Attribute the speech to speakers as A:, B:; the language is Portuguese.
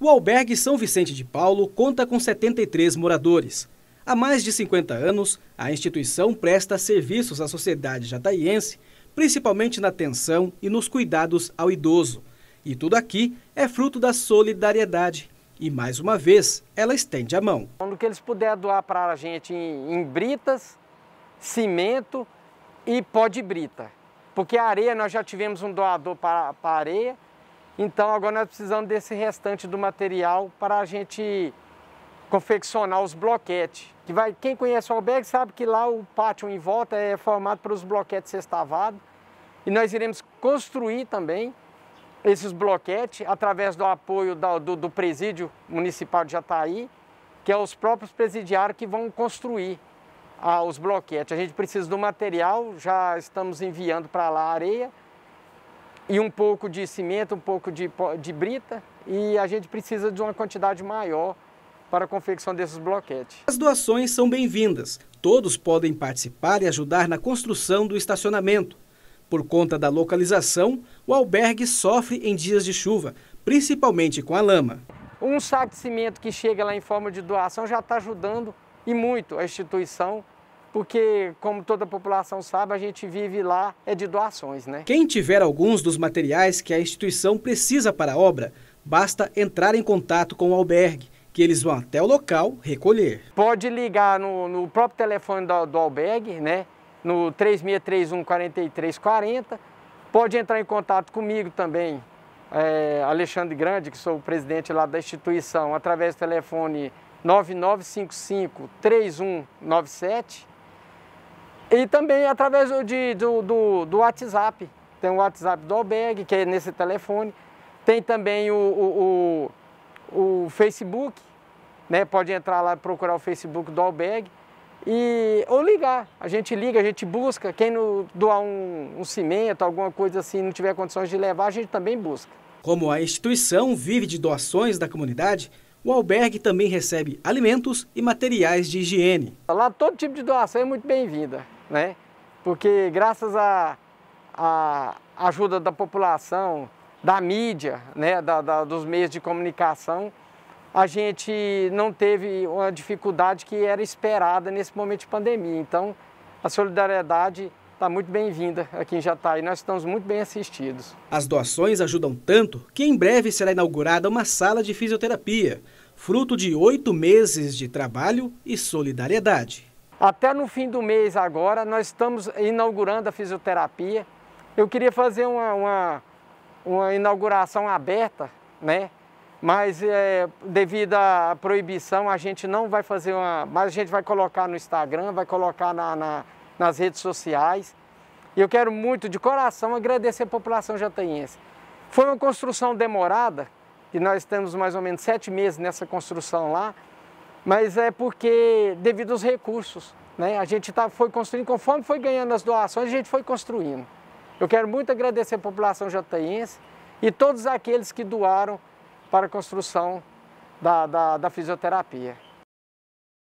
A: O albergue São Vicente de Paulo conta com 73 moradores. Há mais de 50 anos, a instituição presta serviços à sociedade jataiense, principalmente na atenção e nos cuidados ao idoso. E tudo aqui é fruto da solidariedade. E mais uma vez, ela estende a mão.
B: Quando que eles puderem doar para a gente em britas, cimento e pó de brita. Porque a areia, nós já tivemos um doador para, para areia, então agora nós precisamos desse restante do material para a gente confeccionar os bloquetes. Que vai, quem conhece o albergue sabe que lá o pátio em volta é formado pelos bloquetes sextavados. E nós iremos construir também esses bloquetes através do apoio da, do, do, presídio municipal de Jataí, que é os próprios presidiários que vão construir ah, os bloquetes. A gente precisa do material, já estamos enviando para lá a areia, e um pouco de cimento, um pouco de, de brita, e a gente precisa de uma quantidade maior para a confecção desses bloquetes.
A: As doações são
B: bem-vindas.
A: Todos podem participar e ajudar na construção do estacionamento. Por conta da localização, o albergue sofre em dias de chuva, principalmente com a lama.
B: Um saco de cimento que chega lá em forma de doação já está ajudando e muito a instituição porque, como toda a população sabe, a gente vive lá é de doações, né?
A: Quem tiver alguns dos materiais que a instituição precisa para a obra, basta entrar em contato com o albergue, que eles vão até o local recolher.
B: Pode ligar no, no próprio telefone do, do albergue, né? No 3631 4340. Pode entrar em contato comigo também, é, Alexandre Grande, que sou o presidente lá da instituição, através do telefone 9955 3197 e também através de, do, do, do, WhatsApp. Tem o WhatsApp do albergue, que é nesse telefone. Tem também o, o, o, o Facebook, né? Pode entrar lá e procurar o Facebook do albergue. E, ou ligar, a gente liga, a gente busca. Quem no, doar um, um cimento, alguma coisa assim, não tiver condições de levar, a gente também busca.
A: Como a instituição vive de doações da comunidade, o albergue também recebe alimentos e materiais de higiene. Lá
B: todo tipo de doação é muito bem-vinda né? Porque graças à ajuda da população, da mídia, né? Da, da, dos meios de comunicação, a gente não teve uma dificuldade que era esperada nesse momento de pandemia. Então, a solidariedade está muito bem-vinda aqui em Jataí. Nós estamos muito bem assistidos.
A: As doações ajudam tanto que em breve será inaugurada uma sala de fisioterapia, fruto de oito meses de trabalho e solidariedade.
B: Até no fim do mês agora, nós estamos inaugurando a fisioterapia. Eu queria fazer uma, uma, uma inauguração aberta, né? mas é, devido à proibição, a gente não vai fazer uma... Mas a gente vai colocar no Instagram, vai colocar na, na, nas redes sociais. E eu quero muito, de coração, agradecer a população jataiense. Foi uma construção demorada, e nós temos mais ou menos sete meses nessa construção lá, mas é porque devido aos recursos. Né? A gente tá, foi construindo, conforme foi ganhando as doações, a gente foi construindo. Eu quero muito agradecer a população jataense e todos aqueles que doaram para a construção da, da, da fisioterapia.